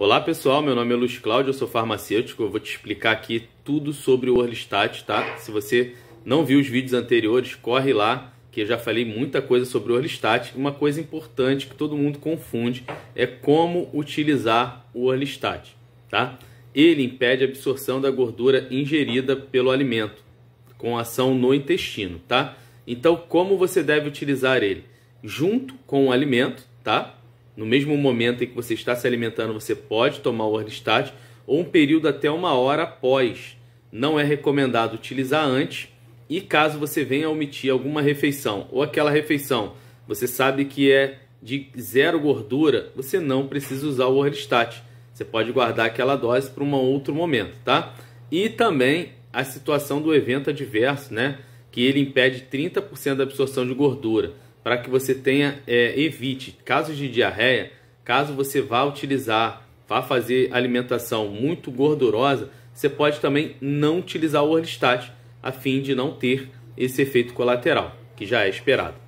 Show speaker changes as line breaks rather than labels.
Olá pessoal, meu nome é Luiz Cláudio, eu sou farmacêutico, eu vou te explicar aqui tudo sobre o Orlistat, tá? Se você não viu os vídeos anteriores, corre lá, que eu já falei muita coisa sobre o Orlistat. Uma coisa importante que todo mundo confunde é como utilizar o Orlistat, tá? Ele impede a absorção da gordura ingerida pelo alimento, com ação no intestino, tá? Então, como você deve utilizar ele? Junto com o alimento, tá? No mesmo momento em que você está se alimentando, você pode tomar o Orstat ou um período até uma hora após. Não é recomendado utilizar antes e caso você venha omitir alguma refeição ou aquela refeição você sabe que é de zero gordura, você não precisa usar o Orstat. Você pode guardar aquela dose para um outro momento, tá? E também a situação do evento adverso, né? Que ele impede 30% da absorção de gordura para que você tenha é, evite casos de diarreia, caso você vá utilizar, vá fazer alimentação muito gordurosa, você pode também não utilizar o orlistat a fim de não ter esse efeito colateral que já é esperado.